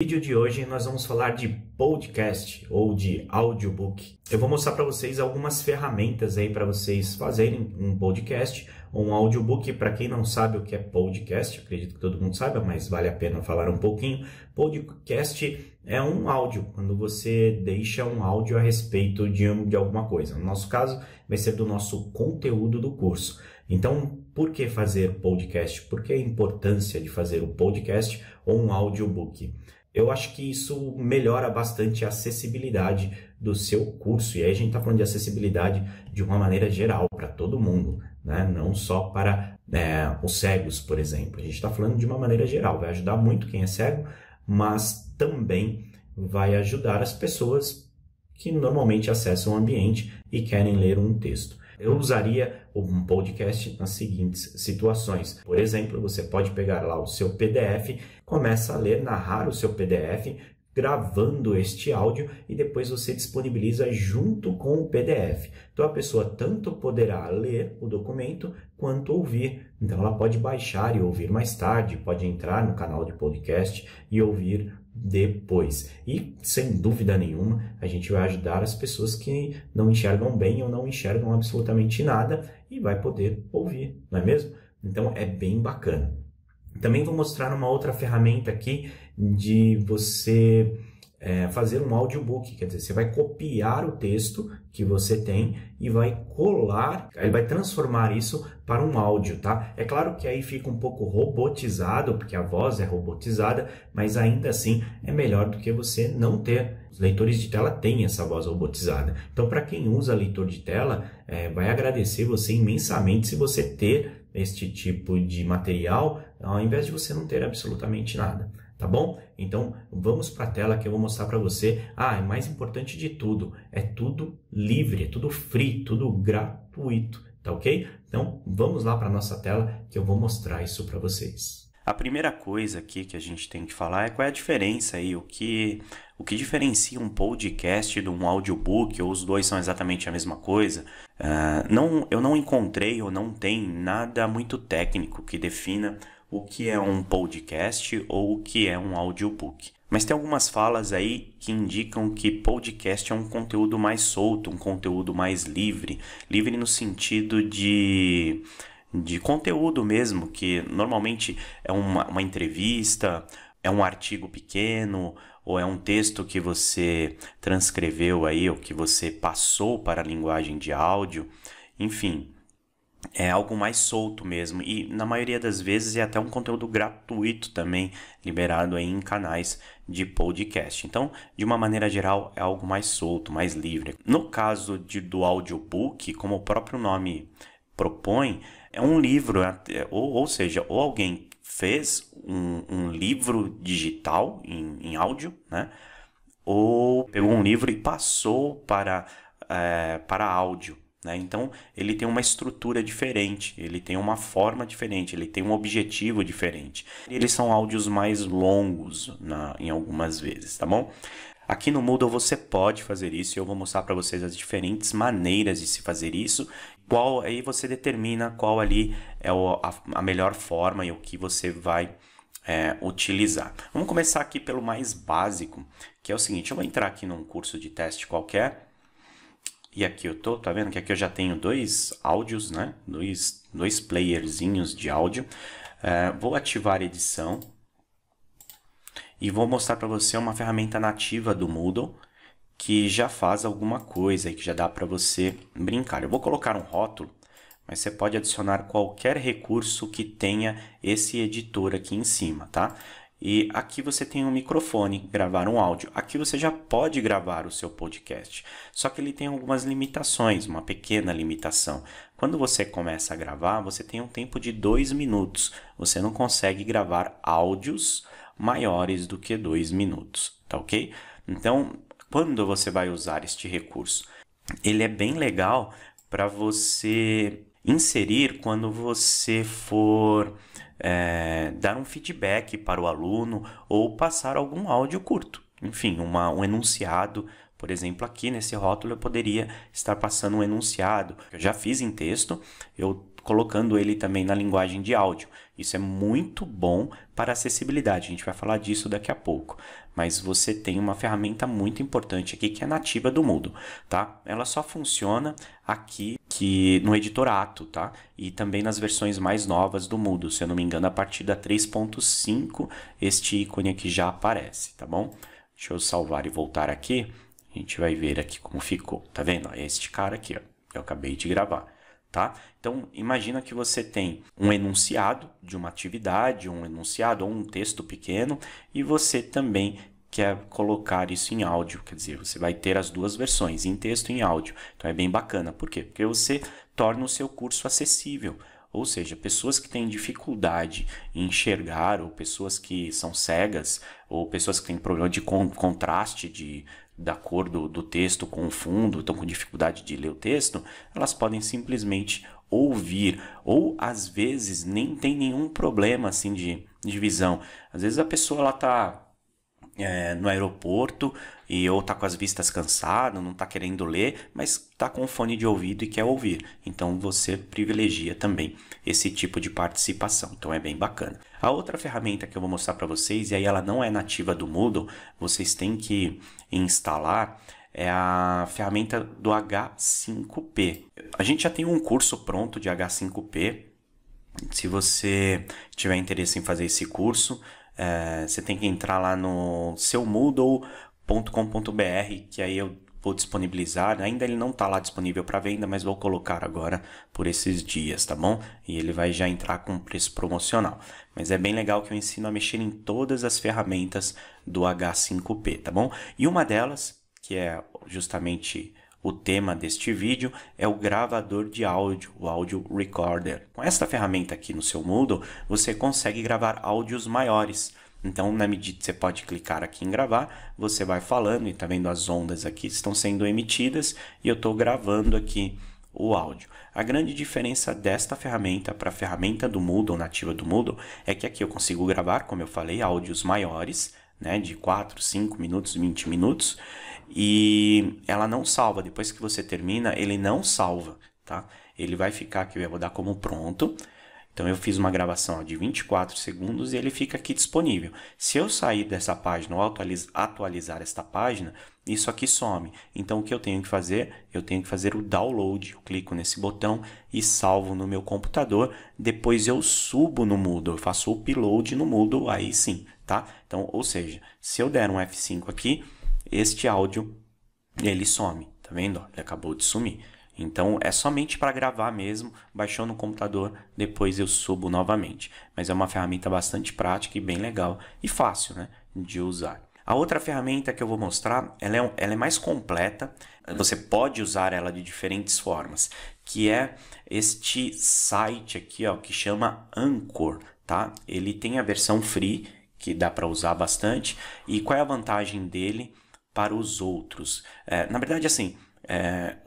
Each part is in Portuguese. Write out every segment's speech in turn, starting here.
No vídeo de hoje nós vamos falar de podcast ou de audiobook. Eu vou mostrar para vocês algumas ferramentas aí para vocês fazerem um podcast ou um audiobook. Para quem não sabe o que é podcast, acredito que todo mundo saiba, mas vale a pena falar um pouquinho. Podcast é um áudio, quando você deixa um áudio a respeito de, de alguma coisa. No nosso caso, vai ser do nosso conteúdo do curso. Então, por que fazer podcast? Por que a importância de fazer o um podcast ou um audiobook? eu acho que isso melhora bastante a acessibilidade do seu curso. E aí a gente está falando de acessibilidade de uma maneira geral, para todo mundo, né? não só para é, os cegos, por exemplo. A gente está falando de uma maneira geral, vai ajudar muito quem é cego, mas também vai ajudar as pessoas que normalmente acessam o ambiente e querem ler um texto. Eu usaria um podcast nas seguintes situações. Por exemplo, você pode pegar lá o seu PDF, começa a ler, narrar o seu PDF, gravando este áudio e depois você disponibiliza junto com o PDF. Então a pessoa tanto poderá ler o documento quanto ouvir. Então ela pode baixar e ouvir mais tarde, pode entrar no canal de podcast e ouvir depois. E, sem dúvida nenhuma, a gente vai ajudar as pessoas que não enxergam bem ou não enxergam absolutamente nada e vai poder ouvir, não é mesmo? Então é bem bacana. Também vou mostrar uma outra ferramenta aqui de você é, fazer um audiobook, quer dizer, você vai copiar o texto que você tem e vai colar, ele vai transformar isso para um áudio, tá? É claro que aí fica um pouco robotizado, porque a voz é robotizada, mas ainda assim é melhor do que você não ter. Os leitores de tela têm essa voz robotizada. Então, para quem usa leitor de tela, é, vai agradecer você imensamente se você ter este tipo de material, ao invés de você não ter absolutamente nada tá bom? Então vamos para a tela que eu vou mostrar para você. Ah, é mais importante de tudo, é tudo livre, é tudo free, tudo gratuito, tá ok? Então vamos lá para nossa tela que eu vou mostrar isso para vocês. A primeira coisa aqui que a gente tem que falar é qual é a diferença aí, o que o que diferencia um podcast de um audiobook, ou os dois são exatamente a mesma coisa? Uh, não, eu não encontrei ou não tem nada muito técnico que defina o que é um podcast ou o que é um audiobook. Mas tem algumas falas aí que indicam que podcast é um conteúdo mais solto, um conteúdo mais livre, livre no sentido de de conteúdo mesmo, que normalmente é uma, uma entrevista, é um artigo pequeno, ou é um texto que você transcreveu aí, ou que você passou para a linguagem de áudio, enfim é algo mais solto mesmo. E na maioria das vezes é até um conteúdo gratuito também, liberado aí em canais de podcast. Então, de uma maneira geral, é algo mais solto, mais livre. No caso de, do audiobook, como o próprio nome propõe, é um livro, é ou, ou seja, ou alguém fez um, um livro digital em, em áudio, né? Ou pegou um livro e passou para, é, para áudio. Né? Então, ele tem uma estrutura diferente, ele tem uma forma diferente, ele tem um objetivo diferente. Eles são áudios mais longos na, em algumas vezes, tá bom? Aqui no Moodle você pode fazer isso e eu vou mostrar para vocês as diferentes maneiras de se fazer isso. Qual aí você determina qual ali é a, a melhor forma e o que você vai é, utilizar. Vamos começar aqui pelo mais básico, que é o seguinte: eu vou entrar aqui num curso de teste qualquer e aqui eu tô, tá vendo que aqui eu já tenho dois áudios, né? Dois, dois playerzinhos de áudio. Uh, vou ativar edição e vou mostrar para você uma ferramenta nativa do Moodle que já faz alguma coisa e que já dá para você brincar. Eu vou colocar um rótulo, mas você pode adicionar qualquer recurso que tenha esse editor aqui em cima, tá? E aqui você tem um microfone, gravar um áudio. Aqui você já pode gravar o seu podcast. Só que ele tem algumas limitações, uma pequena limitação. Quando você começa a gravar, você tem um tempo de dois minutos. Você não consegue gravar áudios maiores do que dois minutos, tá ok? Então, quando você vai usar este recurso? Ele é bem legal para você inserir quando você for é, dar um feedback para o aluno ou passar algum áudio curto. Enfim, uma, um enunciado, por exemplo, aqui nesse rótulo eu poderia estar passando um enunciado. Eu já fiz em texto, eu colocando ele também na linguagem de áudio. Isso é muito bom para acessibilidade, a gente vai falar disso daqui a pouco mas você tem uma ferramenta muito importante aqui que é nativa do Moodle, tá? Ela só funciona aqui que no editorato, tá? E também nas versões mais novas do Moodle, se eu não me engano, a partir da 3.5 este ícone aqui já aparece, tá bom? Deixa eu salvar e voltar aqui. A gente vai ver aqui como ficou, tá vendo? É este cara aqui, ó, que eu acabei de gravar. Tá? Então, imagina que você tem um enunciado de uma atividade, um enunciado ou um texto pequeno, e você também que é colocar isso em áudio, quer dizer, você vai ter as duas versões, em texto e em áudio. Então é bem bacana. Por quê? Porque você torna o seu curso acessível. Ou seja, pessoas que têm dificuldade em enxergar, ou pessoas que são cegas, ou pessoas que têm problema de con contraste de, da cor do, do texto com o fundo, estão com dificuldade de ler o texto, elas podem simplesmente ouvir, ou às vezes nem tem nenhum problema assim de, de visão. Às vezes a pessoa ela está é, no aeroporto e ou tá com as vistas cansado, não tá querendo ler, mas tá com fone de ouvido e quer ouvir. Então você privilegia também esse tipo de participação. Então é bem bacana. A outra ferramenta que eu vou mostrar para vocês, e aí ela não é nativa do Moodle, vocês têm que instalar é a ferramenta do H5P. A gente já tem um curso pronto de H5P. Se você tiver interesse em fazer esse curso, é, você tem que entrar lá no seu Moodle.com.br, que aí eu vou disponibilizar. Ainda ele não está lá disponível para venda, mas vou colocar agora por esses dias, tá bom? E ele vai já entrar com preço promocional. Mas é bem legal que eu ensino a mexer em todas as ferramentas do H5P, tá bom? E uma delas, que é justamente o tema deste vídeo é o gravador de áudio, o Audio Recorder. Com esta ferramenta aqui no seu Moodle, você consegue gravar áudios maiores. Então, na medida que você pode clicar aqui em gravar, você vai falando e está vendo as ondas aqui estão sendo emitidas e eu estou gravando aqui o áudio. A grande diferença desta ferramenta para a ferramenta do Moodle, nativa do Moodle, é que aqui eu consigo gravar, como eu falei, áudios maiores, né, de 4, 5 minutos, 20 minutos, e ela não salva. Depois que você termina, ele não salva, tá? Ele vai ficar aqui, eu vou dar como pronto. Então eu fiz uma gravação ó, de 24 segundos e ele fica aqui disponível. Se eu sair dessa página ou atualiz atualizar esta página, isso aqui some. Então o que eu tenho que fazer? Eu tenho que fazer o download. Eu clico nesse botão e salvo no meu computador. Depois eu subo no Moodle, eu faço o upload no Moodle, aí sim, tá? Então, ou seja, se eu der um F5 aqui, este áudio ele some, tá vendo? Ele acabou de sumir. Então é somente para gravar mesmo, baixou no computador, depois eu subo novamente. Mas é uma ferramenta bastante prática e bem legal e fácil né, de usar. A outra ferramenta que eu vou mostrar, ela é, ela é mais completa, você pode usar ela de diferentes formas, que é este site aqui ó, que chama Anchor. Tá? Ele tem a versão free, que dá para usar bastante. E qual é a vantagem dele? para os outros. É, na verdade, assim, é,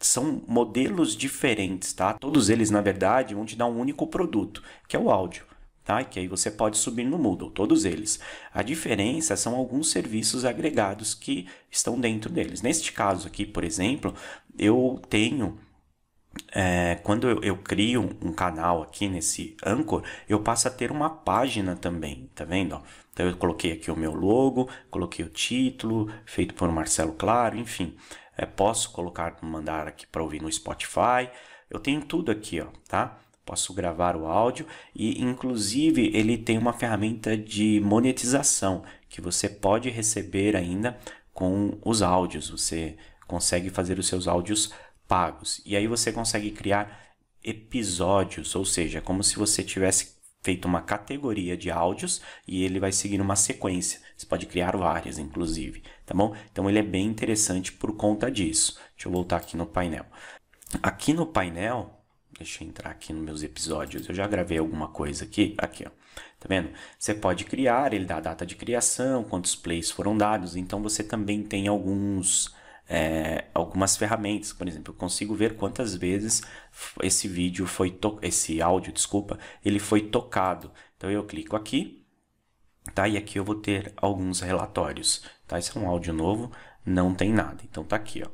são modelos diferentes, tá? Todos eles, na verdade, vão te dar um único produto, que é o áudio. Tá? Que aí você pode subir no Moodle, todos eles. A diferença são alguns serviços agregados que estão dentro deles. Neste caso aqui, por exemplo, eu tenho é, quando eu, eu, crio um canal aqui nesse Anchor, eu passo a ter uma página também, tá vendo? Então eu coloquei aqui o meu logo, coloquei o título, feito por Marcelo Claro, enfim. É, posso colocar, mandar aqui para ouvir no Spotify. Eu tenho tudo aqui, ó, tá? Posso gravar o áudio e, inclusive, ele tem uma ferramenta de monetização que você pode receber ainda com os áudios. Você consegue fazer os seus áudios pagos. E aí você consegue criar episódios, ou seja, é como se você tivesse feito uma categoria de áudios e ele vai seguir uma sequência. Você pode criar várias, inclusive, tá bom? Então ele é bem interessante por conta disso. Deixa eu voltar aqui no painel. Aqui no painel, Deixa eu entrar aqui nos meus episódios. Eu já gravei alguma coisa aqui. Aqui, ó. Tá vendo? Você pode criar, ele dá a data de criação, quantos plays foram dados. Então você também tem alguns é, algumas ferramentas. Por exemplo, eu consigo ver quantas vezes esse vídeo foi esse áudio, desculpa, ele foi tocado. Então eu clico aqui, tá? E aqui eu vou ter alguns relatórios, tá? Esse é um áudio novo, não tem nada. Então tá aqui, ó.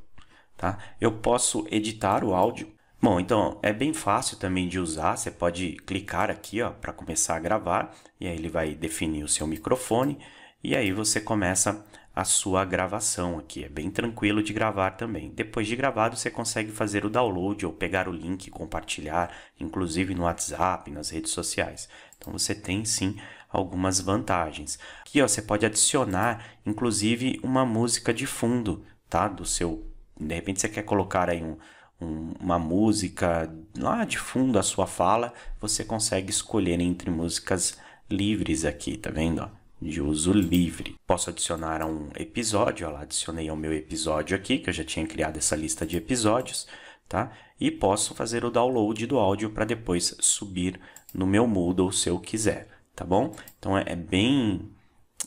Tá? Eu posso editar o áudio. Bom, então é bem fácil também de usar. Você pode clicar aqui, ó, para começar a gravar e aí ele vai definir o seu microfone e aí você começa a a sua gravação aqui. É bem tranquilo de gravar também. Depois de gravado, você consegue fazer o download ou pegar o link e compartilhar, inclusive no WhatsApp, nas redes sociais. Então você tem sim algumas vantagens. Aqui ó, você pode adicionar, inclusive, uma música de fundo, tá? Do seu. De repente você quer colocar aí um, uma música lá de fundo a sua fala, você consegue escolher entre músicas livres aqui, tá vendo? de uso livre. Posso adicionar um episódio, olha lá, adicionei ao meu episódio aqui, que eu já tinha criado essa lista de episódios, tá? E posso fazer o download do áudio para depois subir no meu Moodle se eu quiser, tá bom? Então é, é bem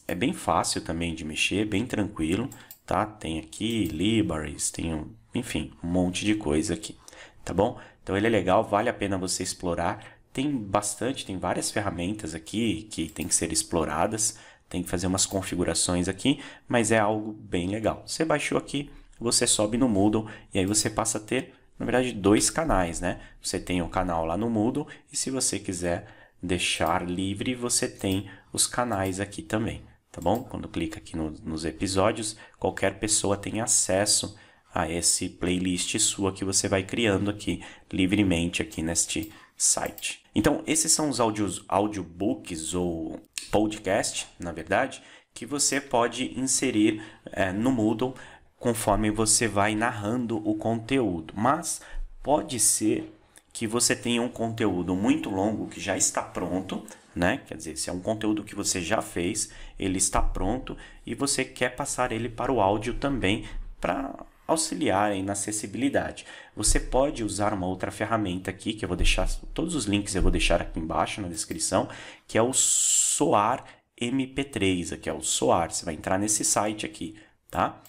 é bem fácil também de mexer, bem tranquilo, tá? Tem aqui Libraries, tem um, enfim, um monte de coisa aqui, tá bom? Então ele é legal, vale a pena você explorar tem bastante, tem várias ferramentas aqui que tem que ser exploradas, tem que fazer umas configurações aqui, mas é algo bem legal. Você baixou aqui, você sobe no Moodle e aí você passa a ter, na verdade, dois canais, né? Você tem o canal lá no Moodle e se você quiser deixar livre, você tem os canais aqui também, tá bom? Quando clica aqui no, nos episódios, qualquer pessoa tem acesso a esse playlist sua que você vai criando aqui livremente aqui neste site. Então, esses são os audios, audiobooks ou podcast, na verdade, que você pode inserir é, no Moodle conforme você vai narrando o conteúdo. Mas pode ser que você tenha um conteúdo muito longo que já está pronto, né? Quer dizer, se é um conteúdo que você já fez, ele está pronto e você quer passar ele para o áudio também para auxiliarem na acessibilidade. Você pode usar uma outra ferramenta aqui, que eu vou deixar todos os links eu vou deixar aqui embaixo na descrição, que é o Soar MP3, aqui é o Soar, você vai entrar nesse site aqui, tá?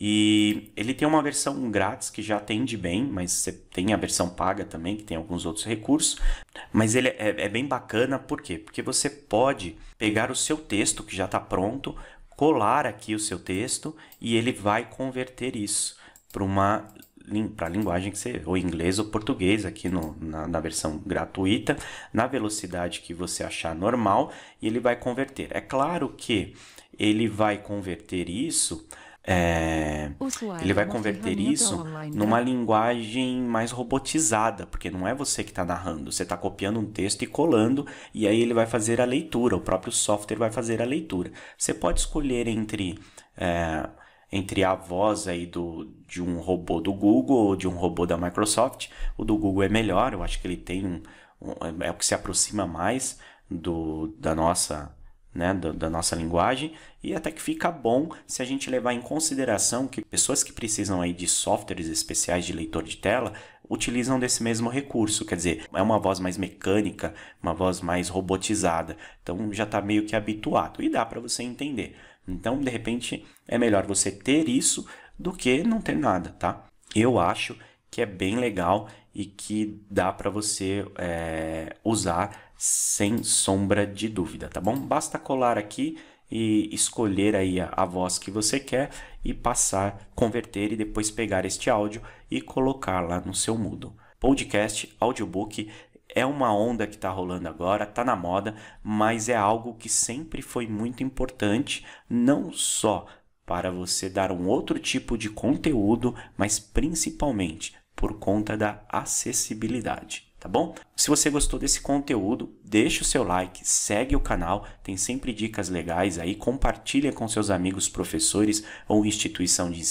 E ele tem uma versão grátis que já atende bem, mas você tem a versão paga também, que tem alguns outros recursos. Mas ele é, é bem bacana, por quê? Porque você pode pegar o seu texto que já está pronto, colar aqui o seu texto e ele vai converter isso para uma para a linguagem que você, ou inglês ou português, aqui no, na, na, versão gratuita, na velocidade que você achar normal, e ele vai converter. É claro que ele vai converter isso é, ele vai é converter isso numa né? linguagem mais robotizada, porque não é você que está narrando, você está copiando um texto e colando, e aí ele vai fazer a leitura, o próprio software vai fazer a leitura. Você pode escolher entre, é, entre a voz aí do, de um robô do Google ou de um robô da Microsoft. O do Google é melhor, eu acho que ele tem um, um é, é o que se aproxima mais do, da nossa né, da, da, nossa linguagem e até que fica bom se a gente levar em consideração que pessoas que precisam aí de softwares especiais de leitor de tela utilizam desse mesmo recurso, quer dizer, é uma voz mais mecânica, uma voz mais robotizada, então já está meio que habituado e dá para você entender. Então, de repente, é melhor você ter isso do que não ter nada, tá? Eu acho que é bem legal e que dá para você é, usar sem sombra de dúvida, tá bom? Basta colar aqui e escolher aí a, a, voz que você quer e passar, converter e depois pegar este áudio e colocar lá no seu mudo. Podcast, audiobook é uma onda que está rolando agora, está na moda, mas é algo que sempre foi muito importante, não só para você dar um outro tipo de conteúdo, mas principalmente por conta da acessibilidade tá bom? Se você gostou desse conteúdo, deixa o seu like, segue o canal, tem sempre dicas legais aí, compartilha com seus amigos professores ou instituição de ensino